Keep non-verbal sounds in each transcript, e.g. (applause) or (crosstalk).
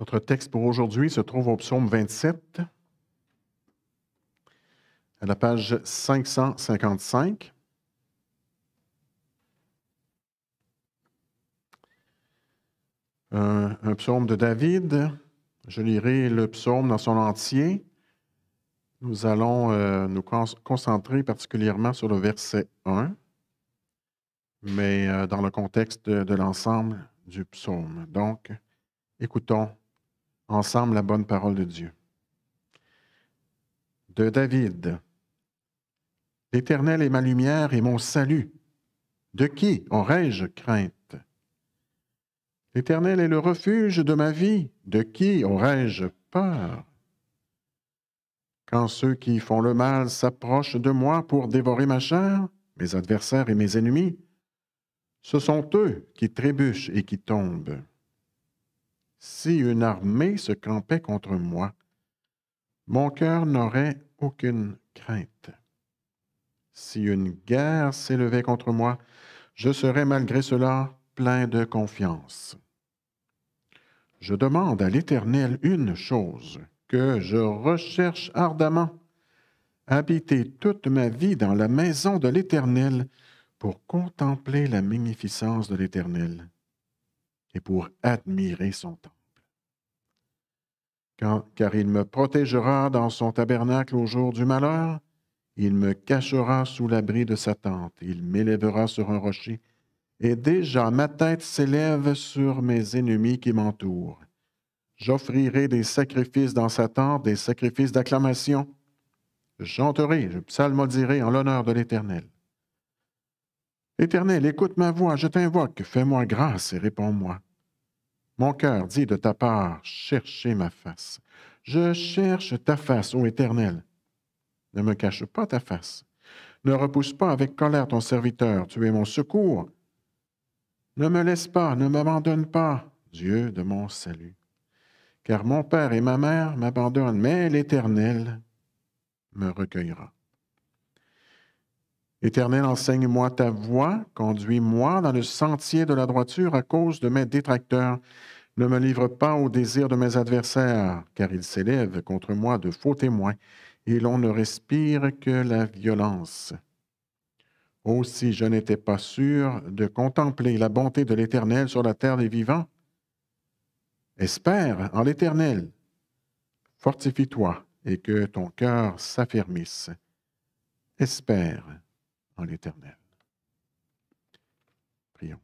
Notre texte pour aujourd'hui se trouve au psaume 27, à la page 555. Un, psaume de David. Je lirai le psaume dans son entier. Nous allons euh, nous concentrer particulièrement sur le verset 1, mais euh, dans le contexte de l'ensemble du psaume. Donc, écoutons ensemble la bonne parole de Dieu. De David. L'Éternel est ma lumière et mon salut. De qui aurais-je crainte? L'Éternel est le refuge de ma vie. De qui aurais-je peur? Quand ceux qui font le mal s'approchent de moi pour dévorer ma chair, mes adversaires et mes ennemis, ce sont eux qui trébuchent et qui tombent si une armée se campait contre moi, mon cœur n'aurait aucune crainte. Si une guerre s'élevait contre moi, je serais malgré cela plein de confiance. Je demande à l'Éternel une chose que je recherche ardemment, habiter toute ma vie dans la maison de l'Éternel pour contempler la magnificence de l'Éternel et pour admirer son temple. car il me protégera dans son tabernacle au jour du malheur, il me cachera sous l'abri de sa tente, il m'élèvera sur un rocher, et déjà ma tête s'élève sur mes ennemis qui m'entourent. J'offrirai des sacrifices dans sa tente, des sacrifices d'acclamation. Je chanterai, je psalmodierai en l'honneur de l'Éternel. Éternel, écoute ma voix, je t'invoque, fais-moi grâce et réponds-moi. Mon cœur dit de ta part, cherchez ma face. Je cherche ta face, ô Éternel. Ne me cache pas ta face. Ne repousse pas avec colère ton serviteur, tu es mon secours. Ne me laisse pas, ne m'abandonne pas, Dieu de mon salut. Car mon père et ma mère m'abandonnent, mais l'Éternel me recueillera. Éternel, enseigne-moi ta voie, conduis-moi dans le sentier de la droiture à cause de mes détracteurs. Ne me livre pas au désir de mes adversaires, car ils s'élèvent contre moi de faux témoins, et l'on ne respire que la violence. Aussi je n'étais pas sûr de contempler la bonté de l'Éternel sur la terre des vivants! Espère en l'Éternel. Fortifie-toi et que ton cœur s'affermisse. Espère l'éternel. Prions.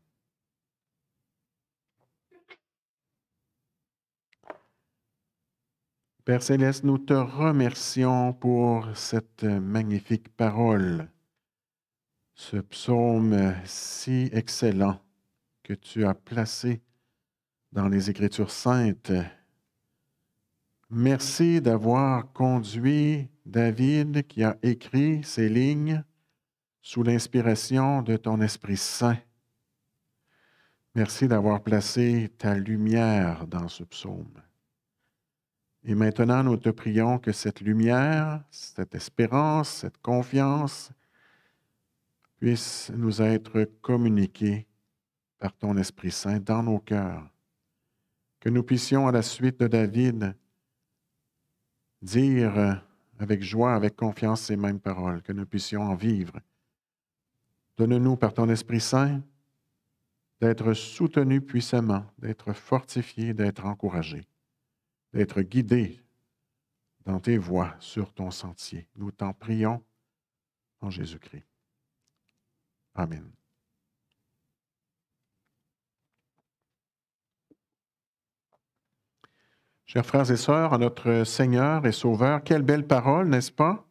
Père céleste, nous te remercions pour cette magnifique parole, ce psaume si excellent que tu as placé dans les Écritures saintes. Merci d'avoir conduit David qui a écrit ces lignes sous l'inspiration de ton Esprit Saint. Merci d'avoir placé ta lumière dans ce psaume. Et maintenant, nous te prions que cette lumière, cette espérance, cette confiance puisse nous être communiquée par ton Esprit Saint dans nos cœurs. Que nous puissions, à la suite de David, dire avec joie, avec confiance ces mêmes paroles, que nous puissions en vivre Donne-nous par ton Esprit Saint d'être soutenus puissamment, d'être fortifiés, d'être encouragés, d'être guidés dans tes voies, sur ton sentier. Nous t'en prions en Jésus-Christ. Amen. Chers frères et sœurs, à notre Seigneur et Sauveur, quelle belle parole, n'est-ce pas?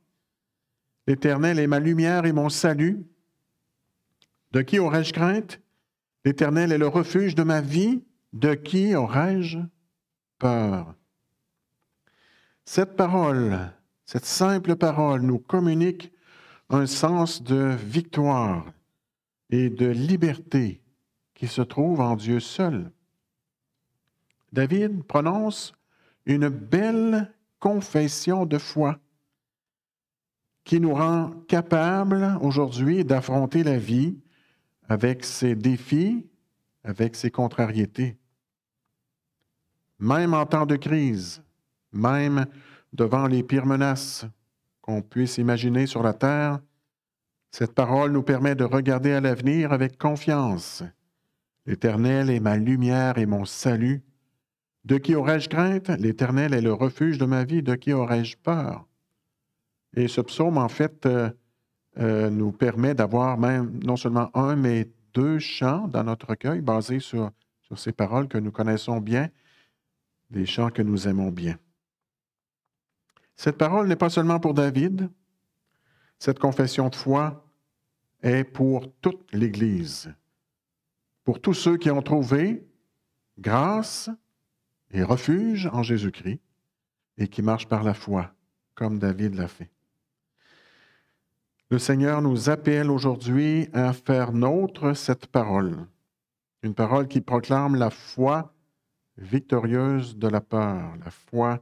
L'Éternel est ma lumière et mon salut. De qui aurais-je crainte? L'Éternel est le refuge de ma vie. De qui aurais-je peur? Cette parole, cette simple parole nous communique un sens de victoire et de liberté qui se trouve en Dieu seul. David prononce une belle confession de foi qui nous rend capables aujourd'hui d'affronter la vie avec ses défis, avec ses contrariétés. Même en temps de crise, même devant les pires menaces qu'on puisse imaginer sur la terre, cette parole nous permet de regarder à l'avenir avec confiance. L'Éternel est ma lumière et mon salut. De qui aurais-je crainte? L'Éternel est le refuge de ma vie. De qui aurais-je peur? Et ce psaume, en fait, euh, euh, nous permet d'avoir même non seulement un, mais deux chants dans notre recueil basés sur ces paroles que nous connaissons bien, des chants que nous aimons bien. Cette parole n'est pas seulement pour David, cette confession de foi est pour toute l'Église, pour tous ceux qui ont trouvé grâce et refuge en Jésus-Christ et qui marchent par la foi, comme David l'a fait. Le Seigneur nous appelle aujourd'hui à faire nôtre cette parole, une parole qui proclame la foi victorieuse de la peur, la foi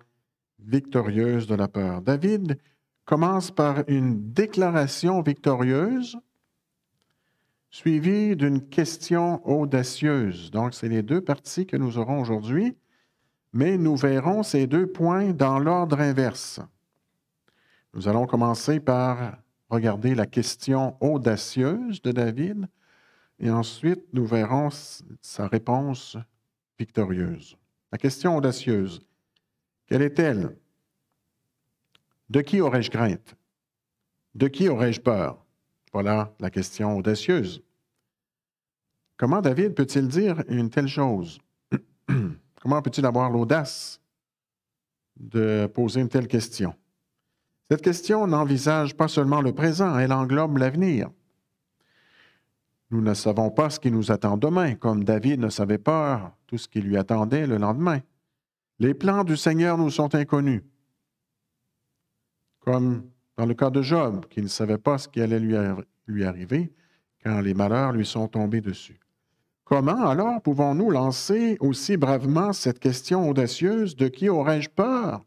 victorieuse de la peur. David commence par une déclaration victorieuse suivie d'une question audacieuse. Donc, c'est les deux parties que nous aurons aujourd'hui, mais nous verrons ces deux points dans l'ordre inverse. Nous allons commencer par Regardez la question audacieuse de David et ensuite nous verrons sa réponse victorieuse. La question audacieuse, quelle est-elle De qui aurais-je crainte De qui aurais-je peur Voilà la question audacieuse. Comment David peut-il dire une telle chose (clears throat) Comment peut-il avoir l'audace de poser une telle question cette question n'envisage pas seulement le présent, elle englobe l'avenir. Nous ne savons pas ce qui nous attend demain, comme David ne savait pas tout ce qui lui attendait le lendemain. Les plans du Seigneur nous sont inconnus, comme dans le cas de Job, qui ne savait pas ce qui allait lui, arriver quand les malheurs lui sont tombés dessus. Comment alors pouvons-nous lancer aussi bravement cette question audacieuse de qui aurais-je peur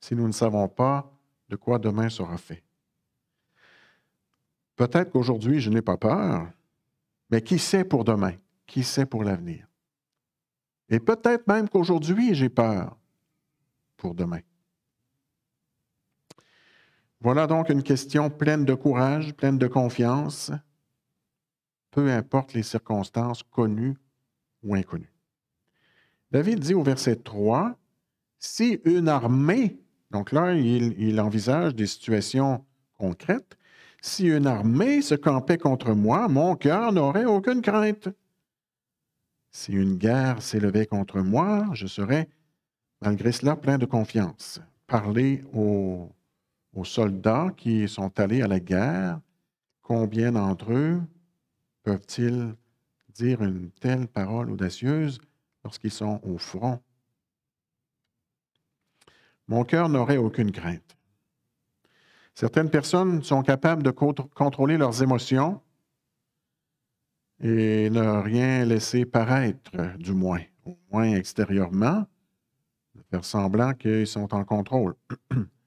si nous ne savons pas de quoi demain sera fait. Peut-être qu'aujourd'hui, je n'ai pas peur, mais qui sait pour demain? Qui sait pour l'avenir? Et peut-être même qu'aujourd'hui, j'ai peur pour demain. Voilà donc une question pleine de courage, pleine de confiance, peu importe les circonstances connues ou inconnues. David dit au verset 3, Si une armée donc là, il, envisage des situations concrètes. Si une armée se campait contre moi, mon cœur n'aurait aucune crainte. Si une guerre s'élevait contre moi, je serais, malgré cela, plein de confiance. Parler aux soldats qui sont allés à la guerre, combien d'entre eux peuvent-ils dire une telle parole audacieuse lorsqu'ils sont au front? Mon cœur n'aurait aucune crainte. Certaines personnes sont capables de contrôler leurs émotions et ne rien laisser paraître, du moins, au moins extérieurement, de faire semblant qu'ils sont en contrôle.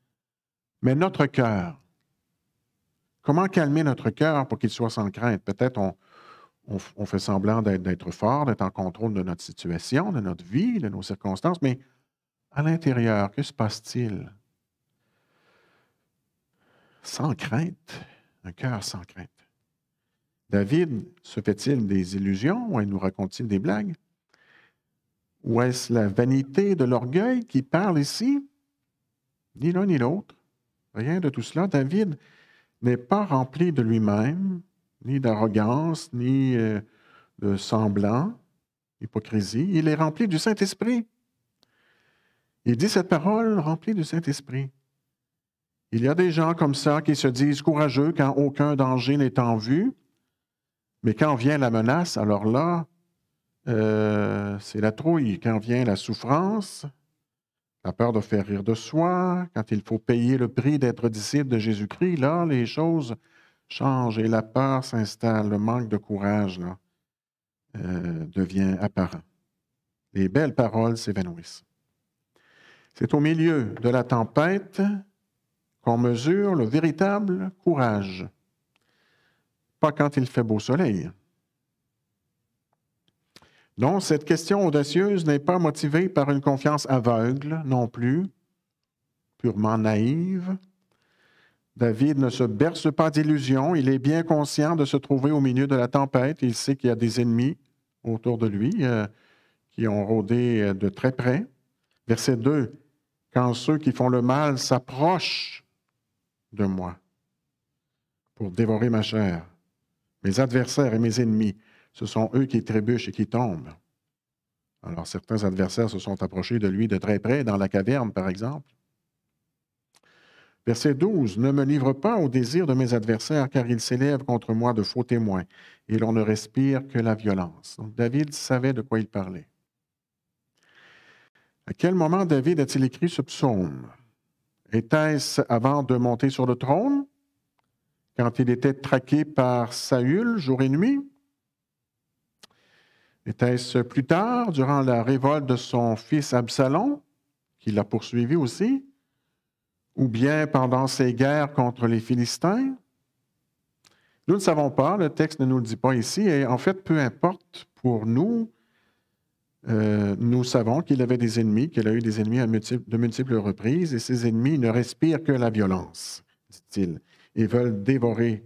(clears throat) Mais notre cœur, comment calmer notre cœur pour qu'il soit sans crainte? Peut-être on, on, fait semblant d'être fort, d'être en contrôle de notre situation, de notre vie, de nos circonstances, mais à l'intérieur, que se passe-t-il? Sans crainte, un cœur sans crainte. David se fait-il des illusions ou nous raconte-t-il des blagues? Ou est-ce la vanité de l'orgueil qui parle ici? Ni l'un ni l'autre. Rien de tout cela. David n'est pas rempli de lui-même, ni d'arrogance, ni euh, de semblant, hypocrisie. Il est rempli du Saint-Esprit. Il dit cette parole remplie du Saint-Esprit. Il y a des gens comme ça qui se disent courageux quand aucun danger n'est en vue, mais quand vient la menace, alors là, euh, c'est la trouille. Quand vient la souffrance, la peur de faire rire de soi, quand il faut payer le prix d'être disciple de Jésus-Christ, là, les choses changent et la peur s'installe. Le manque de courage là, euh, devient apparent. Les belles paroles s'évanouissent. C'est au milieu de la tempête qu'on mesure le véritable courage, pas quand il fait beau soleil. Donc, cette question audacieuse n'est pas motivée par une confiance aveugle non plus, purement naïve. David ne se berce pas d'illusions, il est bien conscient de se trouver au milieu de la tempête, il sait qu'il y a des ennemis autour de lui euh, qui ont rôdé euh, de très près. Verset 2, quand ceux qui font le mal s'approchent de moi pour dévorer ma chair, mes adversaires et mes ennemis, ce sont eux qui trébuchent et qui tombent. Alors certains adversaires se sont approchés de lui de très près, dans la caverne par exemple. Verset 12, Ne me livre pas au désir de mes adversaires, car ils s'élèvent contre moi de faux témoins, et l'on ne respire que la violence. Donc David savait de quoi il parlait. À quel moment David a-t-il écrit ce psaume? Était-ce avant de monter sur le trône? Quand il était traqué par Saül jour et nuit? Était-ce plus tard, durant la révolte de son fils Absalom, qui l'a poursuivi aussi? Ou bien pendant ses guerres contre les Philistins? Nous ne savons pas, le texte ne nous le dit pas ici, et en fait, peu importe pour nous euh, nous savons qu'il avait des ennemis, qu'il a eu des ennemis à de multiples reprises, et ces ennemis ne respirent que la violence, dit-il. Ils veulent dévorer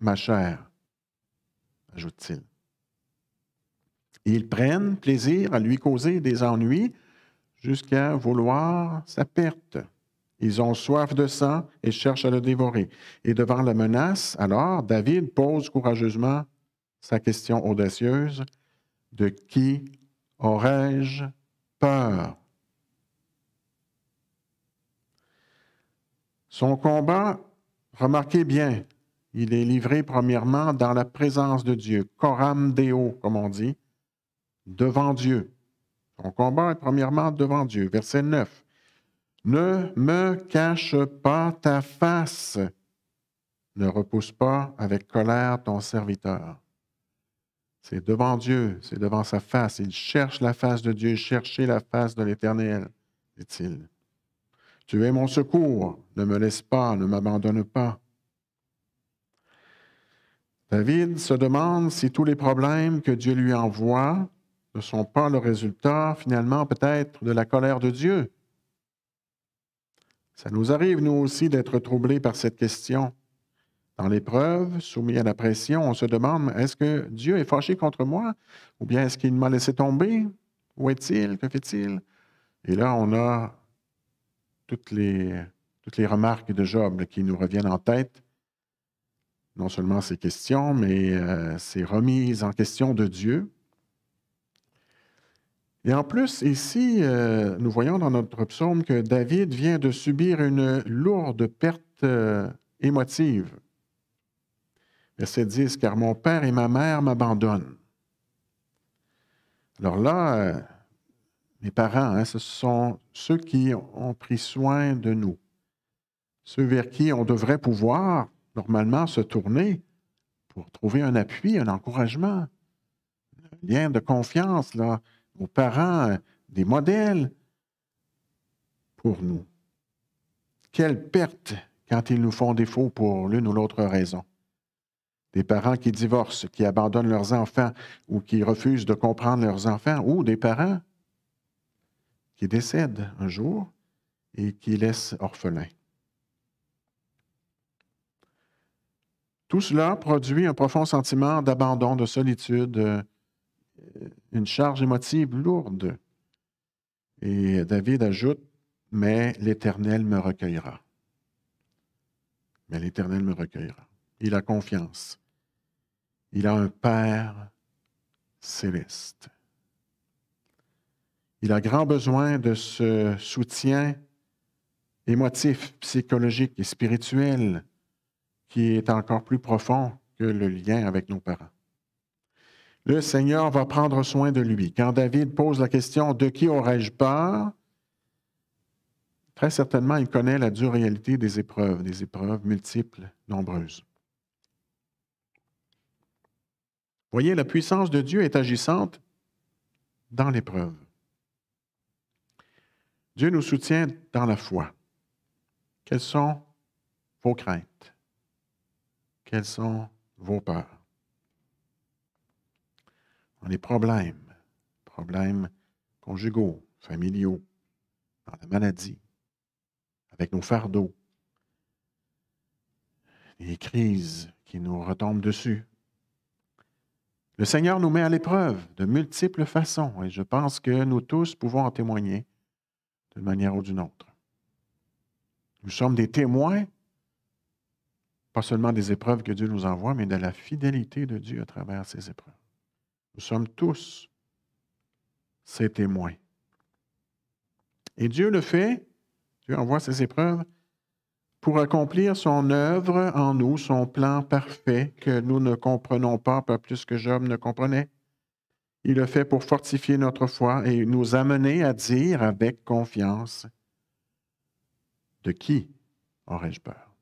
ma chair, ajoute-t-il. Ils prennent plaisir à lui causer des ennuis jusqu'à vouloir sa perte. Ils ont soif de sang et cherchent à le dévorer. Et devant la menace, alors, David pose courageusement sa question audacieuse, de qui aurais-je peur? Son combat, remarquez bien, il est livré premièrement dans la présence de Dieu, coram deo, comme on dit, devant Dieu. Son combat est premièrement devant Dieu. Verset 9. Ne me cache pas ta face, ne repousse pas avec colère ton serviteur. C'est devant Dieu, c'est devant sa face. Il cherche la face de Dieu, chercher la face de l'Éternel, dit-il. Tu es mon secours, ne me laisse pas, ne m'abandonne pas. David se demande si tous les problèmes que Dieu lui envoie ne sont pas le résultat finalement peut-être de la colère de Dieu. Ça nous arrive, nous aussi, d'être troublés par cette question dans l'épreuve, soumis à la pression, on se demande, est-ce que Dieu est fâché contre moi ou bien est-ce qu'il m'a laissé tomber? Où est-il? Que fait-il? Et là, on a toutes les, toutes les remarques de Job qui nous reviennent en tête. Non seulement ces questions, mais euh, ces remises en question de Dieu. Et en plus, ici, euh, nous voyons dans notre psaume que David vient de subir une lourde perte euh, émotive se 10, car mon père et ma mère m'abandonnent. Alors là, euh, mes parents, hein, ce sont ceux qui ont pris soin de nous, ceux vers qui on devrait pouvoir normalement se tourner pour trouver un appui, un encouragement, un lien de confiance là, aux parents, euh, des modèles pour nous. Quelle perte quand ils nous font défaut pour l'une ou l'autre raison des parents qui divorcent, qui abandonnent leurs enfants ou qui refusent de comprendre leurs enfants, ou des parents qui décèdent un jour et qui laissent orphelins. Tout cela produit un profond sentiment d'abandon, de solitude, euh, une charge émotive lourde. Et David ajoute, mais l'Éternel me recueillera. Mais l'Éternel me recueillera il a confiance. Il a un Père céleste. Il a grand besoin de ce soutien émotif, psychologique et spirituel qui est encore plus profond que le lien avec nos parents. Le Seigneur va prendre soin de lui. Quand David pose la question De qui aurais-je peur Très certainement, il connaît la dure réalité des épreuves, des épreuves multiples, nombreuses. Voyez, la puissance de Dieu est agissante dans l'épreuve. Dieu nous soutient dans la foi. Quelles sont vos craintes? Quelles sont vos peurs? Dans les problèmes, problèmes conjugaux, familiaux, dans la maladie, avec nos fardeaux, les crises qui nous retombent dessus, le Seigneur nous met à l'épreuve de multiples façons et je pense que nous tous pouvons en témoigner d'une manière ou d'une autre. Nous sommes des témoins, pas seulement des épreuves que Dieu nous envoie, mais de la fidélité de Dieu à travers ces épreuves. Nous sommes tous ses témoins. Et Dieu le fait, Dieu envoie ses épreuves pour accomplir son œuvre en nous, son plan parfait que nous ne comprenons pas, pas plus que Job ne comprenait. Il le fait pour fortifier notre foi et nous amener à dire avec confiance, de qui aurais-je peur?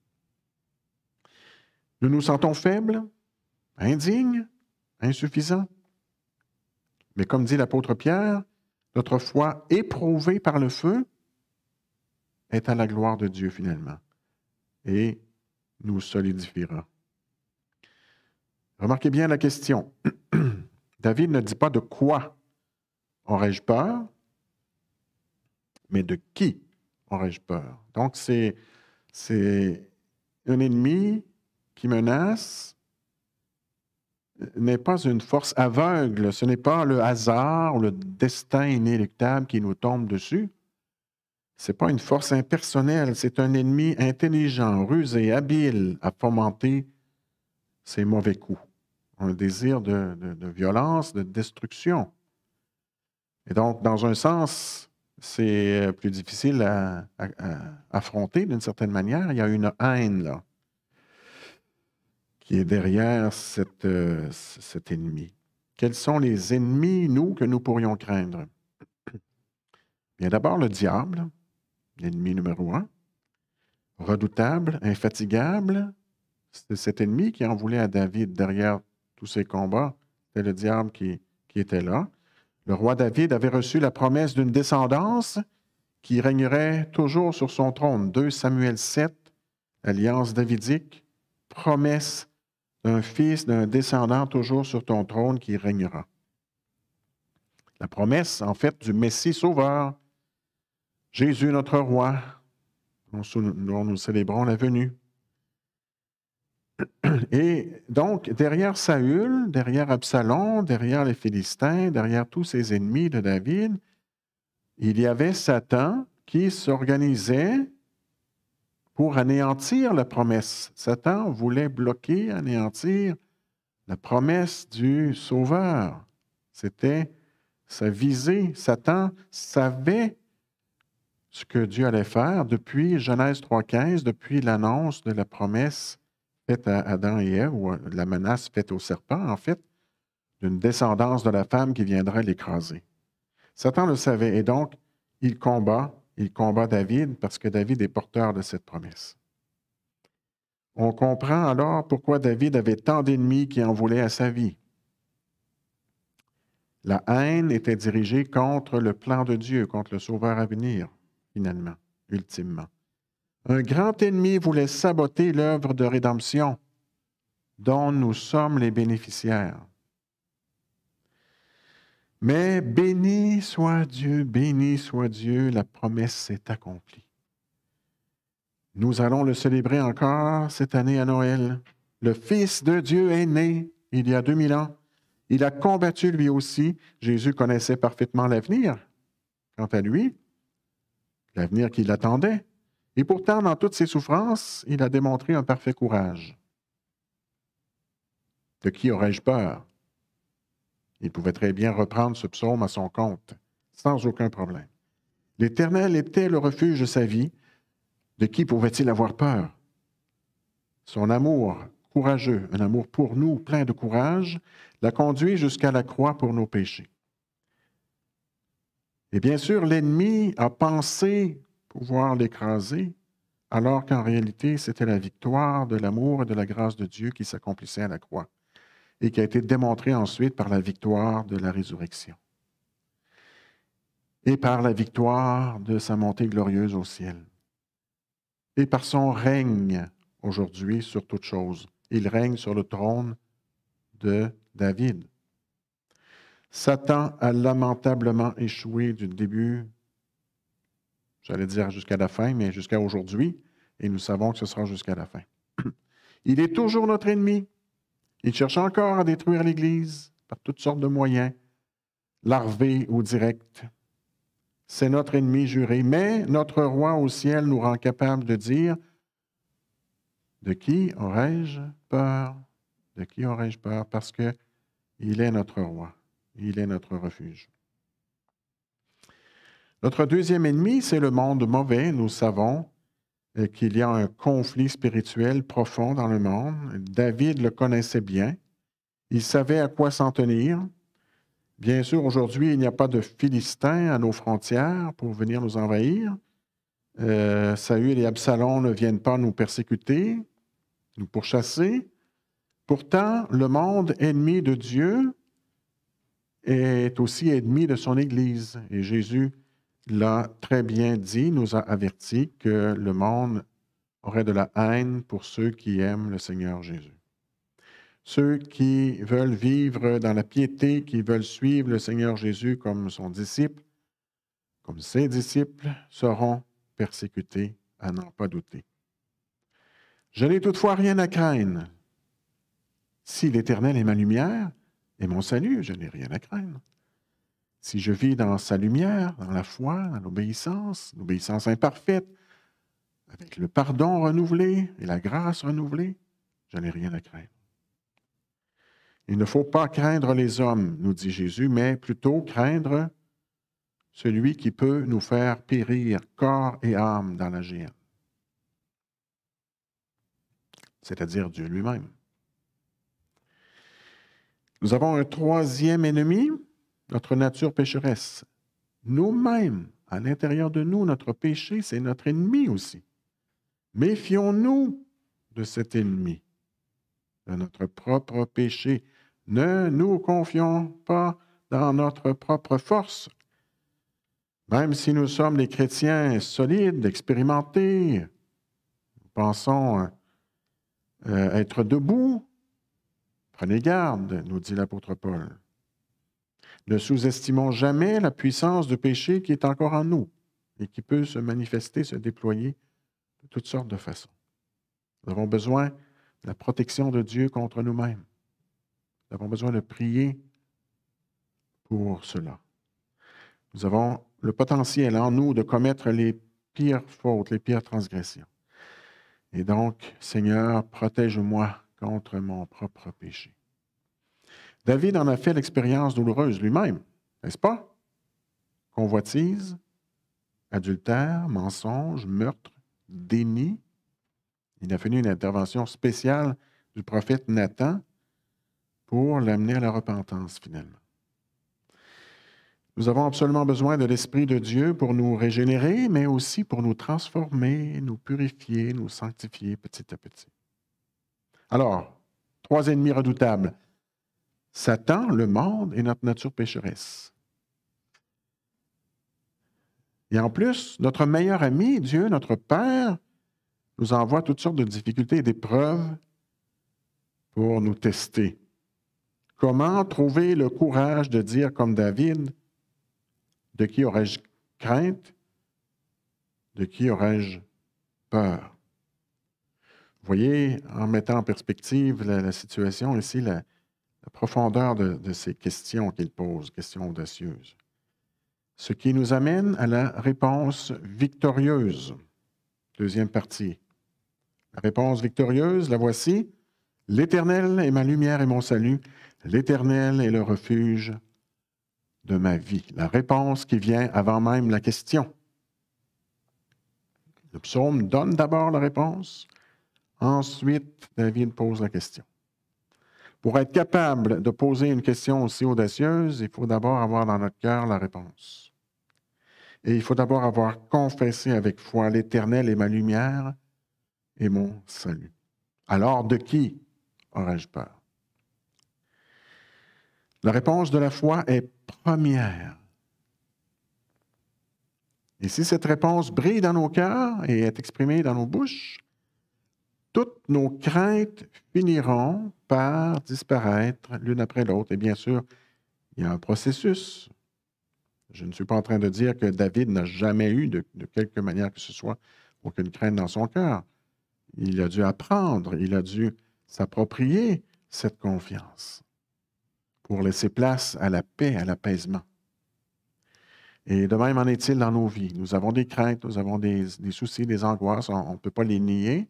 Nous nous sentons faibles, indignes, insuffisants. Mais comme dit l'apôtre Pierre, notre foi éprouvée par le feu est à la gloire de Dieu finalement et nous solidifiera. Remarquez bien la question. (clears throat) David ne dit pas de quoi aurais-je peur, mais de qui aurais-je peur. Donc, c'est, un ennemi qui menace euh, n'est pas une force aveugle, ce n'est pas le hasard ou le destin inéluctable qui nous tombe dessus, n'est pas une force impersonnelle, c'est un ennemi intelligent, rusé, habile à fomenter ses mauvais coups, un désir de, violence, de destruction. Et donc, dans un sens, c'est euh, plus difficile à, affronter d'une certaine manière. Il y a une haine là, qui est derrière cette, euh, cet ennemi. Quels sont les ennemis, nous, que nous pourrions craindre? Bien d'abord, le diable, l'ennemi numéro un. Redoutable, infatigable, c'est cet ennemi qui en voulait à David derrière tous ses combats. c'est le diable qui, était là. Le roi David avait reçu la promesse d'une descendance qui régnerait toujours sur son trône. 2 Samuel 7, alliance davidique, promesse d'un fils, d'un descendant toujours sur ton trône qui régnera. La promesse, en fait, du Messie sauveur Jésus notre roi, dont nous célébrons la venue. (clears throat) Et donc, derrière Saül, derrière Absalom, derrière les Philistins, derrière tous ses ennemis de David, il y avait Satan qui s'organisait pour anéantir la promesse. Satan voulait bloquer, anéantir la promesse du Sauveur. C'était sa visée. Satan savait ce que Dieu allait faire depuis Genèse 3.15, depuis l'annonce de la promesse faite à Adam et Ève, ou euh, la menace faite au serpent, en fait, d'une descendance de la femme qui viendrait l'écraser. Satan le savait et donc il combat, il combat David parce que David est porteur de cette promesse. On comprend alors pourquoi David avait tant d'ennemis qui en voulaient à sa vie. La haine était dirigée contre le plan de Dieu, contre le Sauveur à venir finalement, ultimement. Un grand ennemi voulait saboter l'œuvre de rédemption dont nous sommes les bénéficiaires. Mais béni soit Dieu, béni soit Dieu, la promesse s'est accomplie. Nous allons le célébrer encore cette année à Noël. Le Fils de Dieu est né il y a 2000 ans. Il a combattu lui aussi. Jésus connaissait parfaitement l'avenir. Quant à lui, l'avenir qui l'attendait, et pourtant dans toutes ses souffrances, il a démontré un parfait courage. De qui aurais-je peur Il pouvait très bien reprendre ce psaume à son compte, sans aucun problème. L'Éternel était le refuge de sa vie. De qui pouvait-il avoir peur Son amour courageux, un amour pour nous plein de courage, l'a conduit jusqu'à la croix pour nos péchés. Et bien sûr, l'ennemi a pensé pouvoir l'écraser, alors qu'en réalité, c'était la victoire de l'amour et de la grâce de Dieu qui s'accomplissait à la croix et qui a été démontrée ensuite par la victoire de la résurrection et par la victoire de sa montée glorieuse au ciel et par son règne aujourd'hui sur toute chose. Il règne sur le trône de David. Satan a lamentablement échoué du début, j'allais dire jusqu'à la fin, mais jusqu'à aujourd'hui, et nous savons que ce sera jusqu'à la fin. (clears throat) Il est toujours notre ennemi. Il cherche encore à détruire l'Église par toutes sortes de moyens, larvés ou direct. C'est notre ennemi juré, mais notre roi au ciel nous rend capable de dire, de qui aurais-je peur? De qui aurais-je peur? Parce que il est notre roi. Il est notre refuge. Notre deuxième ennemi, c'est le monde mauvais. Nous savons euh, qu'il y a un conflit spirituel profond dans le monde. David le connaissait bien. Il savait à quoi s'en tenir. Bien sûr, aujourd'hui, il n'y a pas de Philistins à nos frontières pour venir nous envahir. Euh, Saül et Absalom ne viennent pas nous persécuter, nous pourchasser. Pourtant, le monde ennemi de Dieu est aussi ennemi de son Église. Et Jésus l'a très bien dit, nous a averti que le monde aurait de la haine pour ceux qui aiment le Seigneur Jésus. Ceux qui veulent vivre dans la piété, qui veulent suivre le Seigneur Jésus comme son disciple, comme ses disciples, seront persécutés à n'en pas douter. Je n'ai toutefois rien à craindre. Si l'Éternel est ma lumière, et mon salut, je n'ai rien à craindre. Si je vis dans sa lumière, dans la foi, dans l'obéissance, l'obéissance imparfaite, avec le pardon renouvelé et la grâce renouvelée, je n'ai rien à craindre. Il ne faut pas craindre les hommes, nous dit Jésus, mais plutôt craindre celui qui peut nous faire périr corps et âme dans la géante, c'est-à-dire Dieu lui-même. Nous avons un troisième ennemi, notre nature pécheresse. Nous-mêmes, à l'intérieur de nous, notre péché, c'est notre ennemi aussi. Méfions-nous de cet ennemi, de notre propre péché. Ne nous confions pas dans notre propre force. Même si nous sommes des chrétiens solides, expérimentés, nous pensons euh, euh, être debout, Prenez garde, nous dit l'apôtre Paul. Ne sous-estimons jamais la puissance du péché qui est encore en nous et qui peut se manifester, se déployer de toutes sortes de façons. Nous avons besoin de la protection de Dieu contre nous-mêmes. Nous avons besoin de prier pour cela. Nous avons le potentiel en nous de commettre les pires fautes, les pires transgressions. Et donc, Seigneur, protège-moi contre mon propre péché. David en a fait l'expérience douloureuse lui-même, n'est-ce pas? Convoitise, adultère, mensonge, meurtre, déni. Il a fini une intervention spéciale du prophète Nathan pour l'amener à la repentance finalement. Nous avons absolument besoin de l'Esprit de Dieu pour nous régénérer, mais aussi pour nous transformer, nous purifier, nous sanctifier petit à petit. Alors, trois ennemis redoutables. Satan, le monde et notre nature pécheresse. Et en plus, notre meilleur ami, Dieu, notre Père, nous envoie toutes sortes de difficultés et d'épreuves pour nous tester. Comment trouver le courage de dire comme David, de qui aurais-je crainte, de qui aurais-je peur? voyez, en mettant en perspective la, situation ici, la, profondeur de, de, ces questions qu'il pose, questions audacieuses. Ce qui nous amène à la réponse victorieuse. Deuxième partie. La réponse victorieuse, la voici. L'Éternel est ma lumière et mon salut. L'Éternel est le refuge de ma vie. La réponse qui vient avant même la question. Le psaume donne d'abord la réponse. Ensuite, David pose la question. Pour être capable de poser une question aussi audacieuse, il faut d'abord avoir dans notre cœur la réponse. Et il faut d'abord avoir confessé avec foi l'Éternel et ma lumière et mon salut. Alors, de qui aurais-je peur? La réponse de la foi est première. Et si cette réponse brille dans nos cœurs et est exprimée dans nos bouches, toutes nos craintes finiront par disparaître l'une après l'autre. Et bien sûr, il y a un processus. Je ne suis pas en train de dire que David n'a jamais eu, de, quelque manière que ce soit, aucune crainte dans son cœur. Il a dû apprendre, il a dû s'approprier cette confiance pour laisser place à la paix, à l'apaisement. Et de même en est-il dans nos vies. Nous avons des craintes, nous avons des, des soucis, des angoisses, on ne peut pas les nier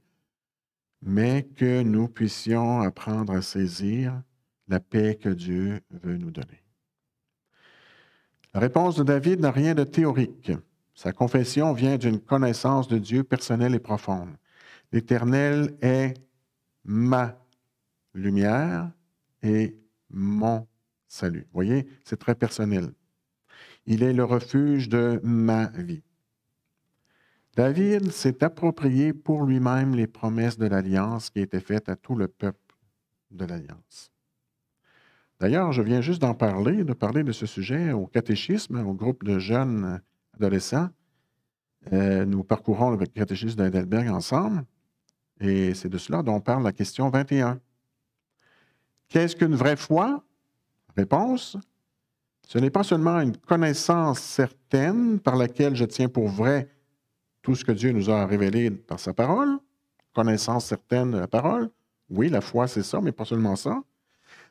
mais que nous puissions apprendre à saisir la paix que Dieu veut nous donner. La réponse de David n'a rien de théorique. Sa confession vient d'une connaissance de Dieu personnelle et profonde. L'Éternel est ma lumière et mon salut. Vous voyez, c'est très personnel. Il est le refuge de ma vie. David s'est approprié pour lui-même les promesses de l'Alliance qui étaient faites à tout le peuple de l'Alliance. D'ailleurs, je viens juste d'en parler, de parler de ce sujet au catéchisme, au groupe de jeunes adolescents. Euh, nous parcourons le catéchisme d'Heidelberg ensemble, et c'est de cela dont parle la question 21. Qu'est-ce qu'une vraie foi? Réponse. Ce n'est pas seulement une connaissance certaine par laquelle je tiens pour vrai tout ce que Dieu nous a révélé par sa parole, connaissance certaine de la parole. Oui, la foi, c'est ça, mais pas seulement ça.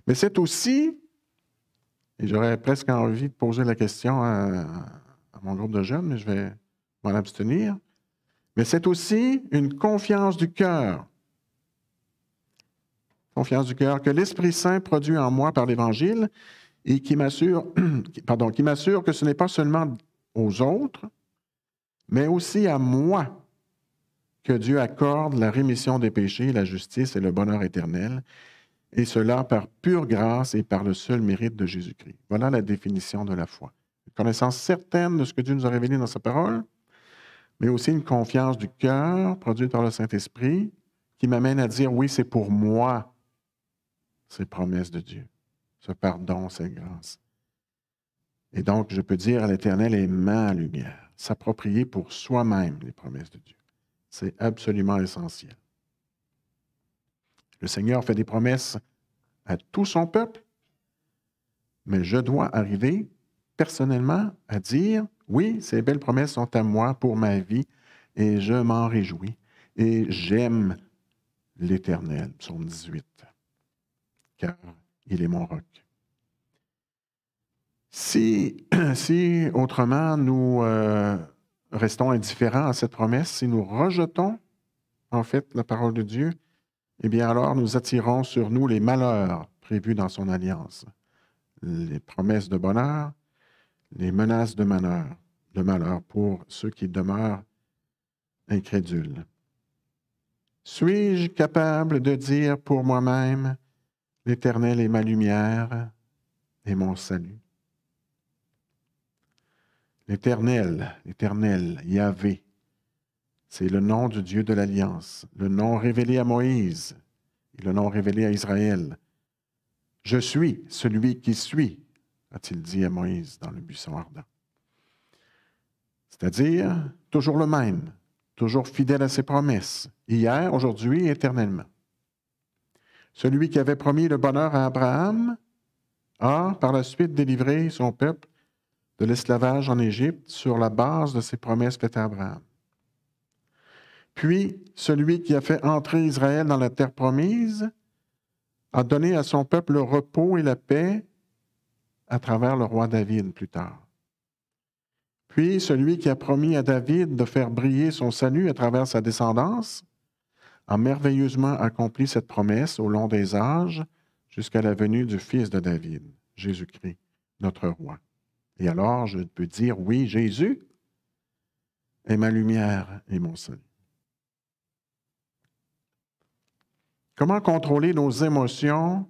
Mais c'est aussi, et j'aurais presque envie de poser la question à, mon groupe de jeunes, mais je vais m'en abstenir, mais c'est aussi une confiance du cœur. Confiance du cœur que l'Esprit Saint produit en moi par l'Évangile et qui m'assure, (clears throat) pardon, qui m'assure que ce n'est pas seulement aux autres, mais aussi à moi que Dieu accorde la rémission des péchés, la justice et le bonheur éternel, et cela par pure grâce et par le seul mérite de Jésus-Christ. Voilà la définition de la foi. Une connaissance certaine de ce que Dieu nous a révélé dans sa parole, mais aussi une confiance du cœur produite par le Saint-Esprit qui m'amène à dire, oui, c'est pour moi ces promesses de Dieu, ce pardon, cette grâce. Et donc, je peux dire à l'Éternel est ma lumière s'approprier pour soi-même les promesses de Dieu. C'est absolument essentiel. Le Seigneur fait des promesses à tout son peuple, mais je dois arriver personnellement à dire, oui, ces belles promesses sont à moi pour ma vie, et je m'en réjouis, et j'aime l'Éternel, psaume 18, car il est mon roc. (clears throat) Si, autrement nous euh, restons indifférents à cette promesse, si nous rejetons en fait la parole de Dieu, eh bien alors nous attirons sur nous les malheurs prévus dans son alliance, les promesses de bonheur, les menaces de malheur, de malheur pour ceux qui demeurent incrédules. Suis-je capable de dire pour moi-même, l'Éternel est ma lumière et mon salut? L'Éternel, l'Éternel, Yahvé, c'est le nom du Dieu de l'Alliance, le nom révélé à Moïse et le nom révélé à Israël. Je suis celui qui suis, a-t-il dit à Moïse dans le buisson ardent. C'est-à-dire, toujours le même, toujours fidèle à ses promesses, hier, aujourd'hui et éternellement. Celui qui avait promis le bonheur à Abraham a, par la suite, délivré son peuple de l'esclavage en Égypte sur la base de ses promesses faites à Abraham. Puis, celui qui a fait entrer Israël dans la terre promise a donné à son peuple le repos et la paix à travers le roi David plus tard. Puis, celui qui a promis à David de faire briller son salut à travers sa descendance a merveilleusement accompli cette promesse au long des âges jusqu'à la venue du Fils de David, Jésus-Christ, notre roi. Et alors, je peux dire, oui, Jésus est ma lumière et mon salut. Comment contrôler nos émotions?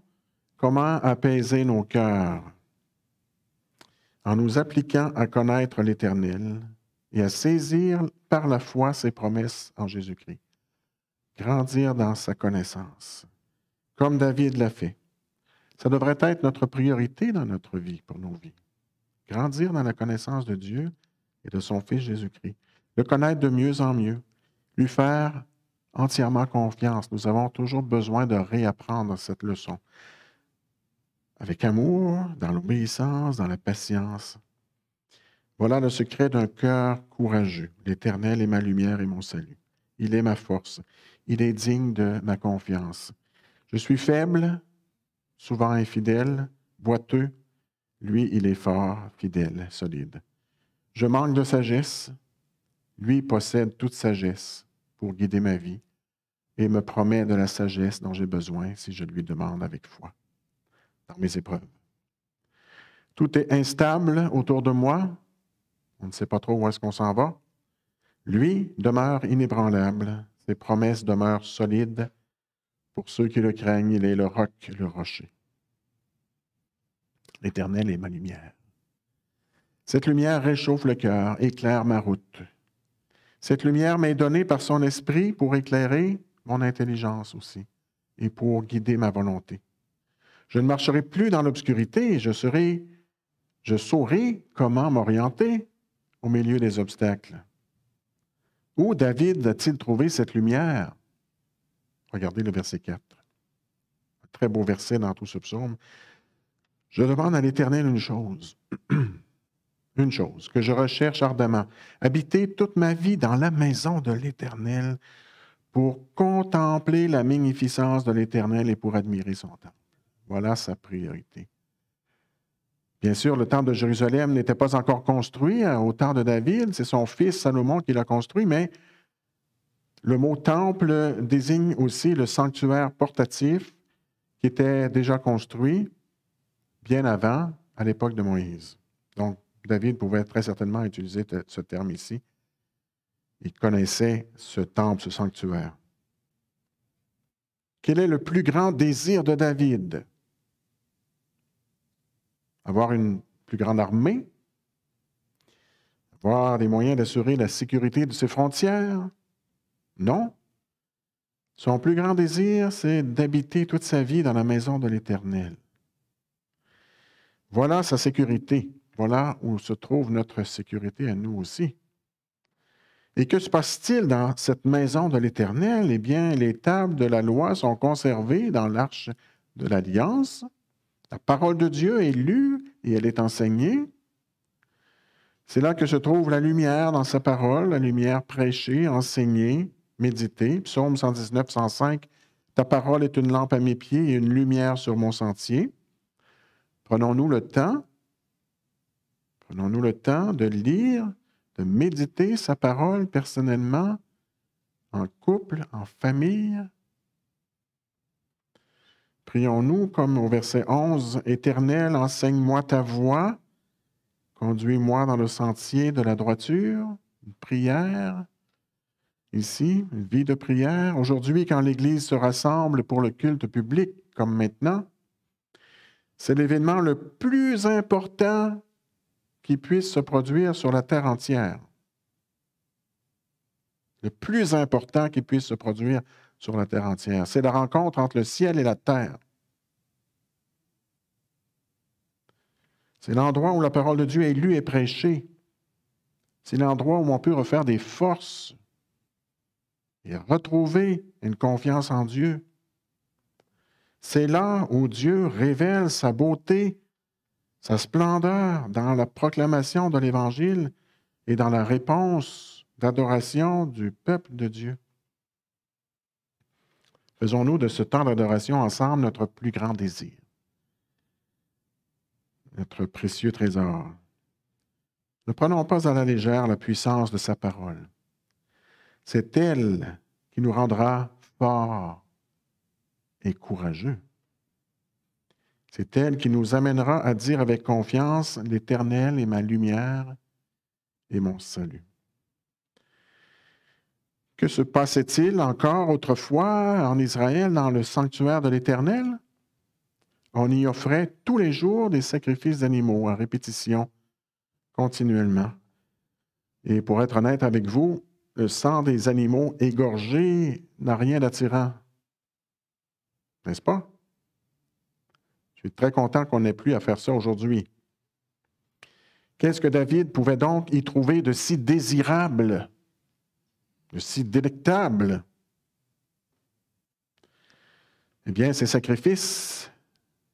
Comment apaiser nos cœurs? En nous appliquant à connaître l'Éternel et à saisir par la foi ses promesses en Jésus-Christ. Grandir dans sa connaissance, comme David l'a fait. Ça devrait être notre priorité dans notre vie, pour nos vies. Grandir dans la connaissance de Dieu et de son Fils Jésus-Christ. Le connaître de mieux en mieux. Lui faire entièrement confiance. Nous avons toujours besoin de réapprendre cette leçon. Avec amour, dans l'obéissance, dans la patience. Voilà le secret d'un cœur courageux. L'Éternel est ma lumière et mon salut. Il est ma force. Il est digne de ma confiance. Je suis faible, souvent infidèle, boiteux, lui, il est fort, fidèle, solide. Je manque de sagesse. Lui possède toute sagesse pour guider ma vie et me promet de la sagesse dont j'ai besoin si je lui demande avec foi dans mes épreuves. Tout est instable autour de moi. On ne sait pas trop où est-ce qu'on s'en va. Lui demeure inébranlable. Ses promesses demeurent solides. Pour ceux qui le craignent, il est le roc, le rocher. Éternel est ma lumière. Cette lumière réchauffe le cœur, éclaire ma route. Cette lumière m'est donnée par son esprit pour éclairer mon intelligence aussi et pour guider ma volonté. Je ne marcherai plus dans l'obscurité, je serai, je saurai comment m'orienter au milieu des obstacles. Où David a-t-il trouvé cette lumière? Regardez le verset 4. très beau verset dans tout ce psaume. Je demande à l'Éternel une chose, (clears throat) une chose que je recherche ardemment, habiter toute ma vie dans la maison de l'Éternel pour contempler la magnificence de l'Éternel et pour admirer son temple. Voilà sa priorité. Bien sûr, le temple de Jérusalem n'était pas encore construit hein, au temps de David, c'est son fils Salomon qui l'a construit, mais le mot temple désigne aussi le sanctuaire portatif qui était déjà construit bien avant, à l'époque de Moïse. Donc, David pouvait très certainement utiliser ce terme ici. Il connaissait ce temple, ce sanctuaire. Quel est le plus grand désir de David Avoir une plus grande armée Avoir des moyens d'assurer la sécurité de ses frontières Non. Son plus grand désir, c'est d'habiter toute sa vie dans la maison de l'Éternel. Voilà sa sécurité. Voilà où se trouve notre sécurité à nous aussi. Et que se passe-t-il dans cette maison de l'Éternel? Eh bien, les tables de la loi sont conservées dans l'arche de l'Alliance. La parole de Dieu est lue et elle est enseignée. C'est là que se trouve la lumière dans sa parole, la lumière prêchée, enseignée, méditée. Psaume 119, 105. Ta parole est une lampe à mes pieds et une lumière sur mon sentier. Prenons-nous le temps, prenons-nous le temps de lire, de méditer sa parole personnellement, en couple, en famille. Prions-nous comme au verset 11, Éternel, enseigne-moi ta voix, conduis-moi dans le sentier de la droiture, une prière. Ici, une vie de prière. Aujourd'hui, quand l'Église se rassemble pour le culte public, comme maintenant, c'est l'événement le plus important qui puisse se produire sur la terre entière. Le plus important qui puisse se produire sur la terre entière. C'est la rencontre entre le ciel et la terre. C'est l'endroit où la parole de Dieu est lue et prêchée. C'est l'endroit où on peut refaire des forces et retrouver une confiance en Dieu. C'est là où Dieu révèle sa beauté, sa splendeur dans la proclamation de l'Évangile et dans la réponse d'adoration du peuple de Dieu. Faisons-nous de ce temps d'adoration ensemble notre plus grand désir, notre précieux trésor. Ne prenons pas à la légère la puissance de sa parole. C'est elle qui nous rendra forts et courageux. C'est elle qui nous amènera à dire avec confiance, l'Éternel est ma lumière et mon salut. Que se passait-il encore autrefois en Israël dans le sanctuaire de l'Éternel? On y offrait tous les jours des sacrifices d'animaux à répétition, continuellement. Et pour être honnête avec vous, le sang des animaux égorgés n'a rien d'attirant. N'est-ce pas? Je suis très content qu'on n'ait plus à faire ça aujourd'hui. Qu'est-ce que David pouvait donc y trouver de si désirable, de si délectable? Eh bien, ces sacrifices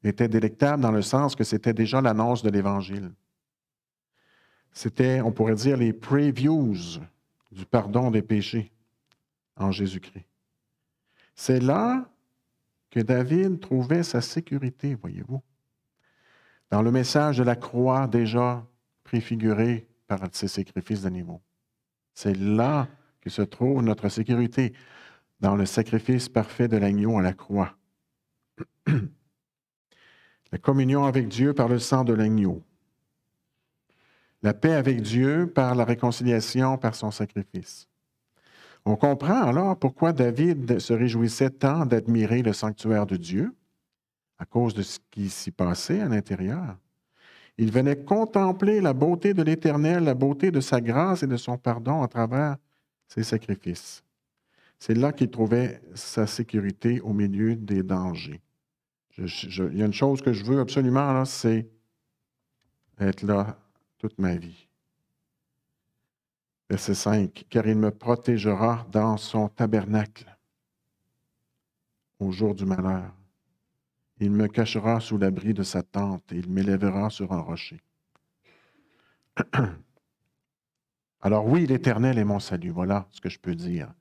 étaient délectables dans le sens que c'était déjà l'annonce de l'Évangile. C'était, on pourrait dire, les previews du pardon des péchés en Jésus-Christ. C'est là que David trouvait sa sécurité, voyez-vous, dans le message de la croix déjà préfiguré par ses sacrifices d'animaux. C'est là que se trouve notre sécurité, dans le sacrifice parfait de l'agneau à la croix. (clears throat) la communion avec Dieu par le sang de l'agneau. La paix avec Dieu par la réconciliation par son sacrifice. On comprend alors pourquoi David se réjouissait tant d'admirer le sanctuaire de Dieu, à cause de ce qui s'y passait à l'intérieur. Il venait contempler la beauté de l'Éternel, la beauté de sa grâce et de son pardon à travers ses sacrifices. C'est là qu'il trouvait sa sécurité au milieu des dangers. il y a une chose que je veux absolument, c'est être là toute ma vie. Verset 5, car il me protégera dans son tabernacle au jour du malheur. Il me cachera sous l'abri de sa tente et il m'élèvera sur un rocher. (clears throat) Alors oui, l'Éternel est mon salut. Voilà ce que je peux dire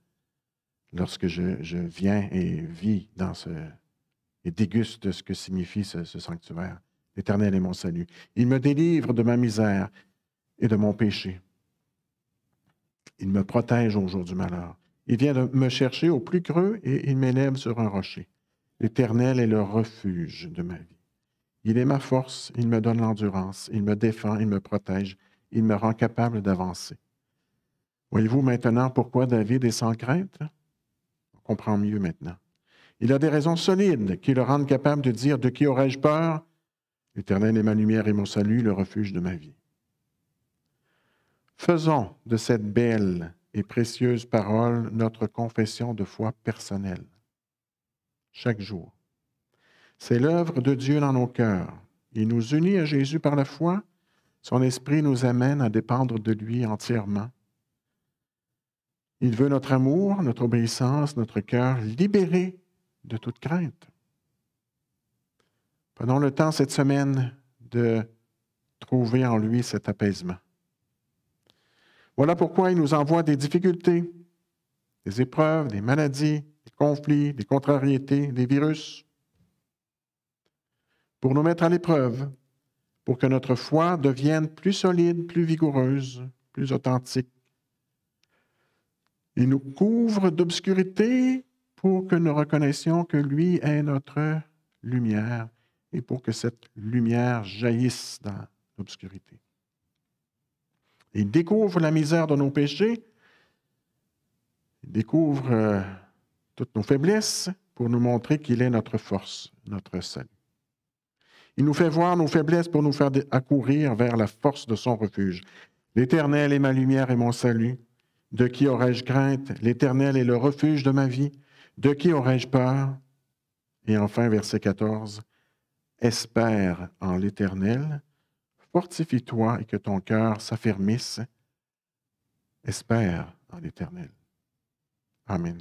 lorsque je, viens et vis dans ce et déguste ce que signifie ce sanctuaire. L'Éternel est mon salut. Il me délivre de ma misère et de mon péché. Il me protège au jour du malheur. Il vient de me chercher au plus creux et il m'élève sur un rocher. L'Éternel est le refuge de ma vie. Il est ma force, il me donne l'endurance, il me défend, il me protège, il me rend capable d'avancer. Voyez-vous maintenant pourquoi David est sans crainte? On comprend mieux maintenant. Il a des raisons solides qui le rendent capable de dire de qui aurais-je peur? L'Éternel est ma lumière et mon salut, le refuge de ma vie. Faisons de cette belle et précieuse parole notre confession de foi personnelle, chaque jour. C'est l'œuvre de Dieu dans nos cœurs. Il nous unit à Jésus par la foi. Son esprit nous amène à dépendre de lui entièrement. Il veut notre amour, notre obéissance, notre cœur libéré de toute crainte. Prenons le temps cette semaine de trouver en lui cet apaisement. Voilà pourquoi il nous envoie des difficultés, des épreuves, des maladies, des conflits, des contrariétés, des virus, pour nous mettre à l'épreuve, pour que notre foi devienne plus solide, plus vigoureuse, plus authentique. Il nous couvre d'obscurité pour que nous reconnaissions que lui est notre lumière et pour que cette lumière jaillisse dans l'obscurité. Il découvre la misère de nos péchés. Il découvre euh, toutes nos faiblesses pour nous montrer qu'il est notre force, notre salut. Il nous fait voir nos faiblesses pour nous faire accourir vers la force de son refuge. L'Éternel est ma lumière et mon salut. De qui aurais-je crainte L'Éternel est le refuge de ma vie. De qui aurais-je peur Et enfin, verset 14, Espère en l'Éternel, fortifie-toi et que ton cœur s'affermisse. Espère en l'Éternel. Amen.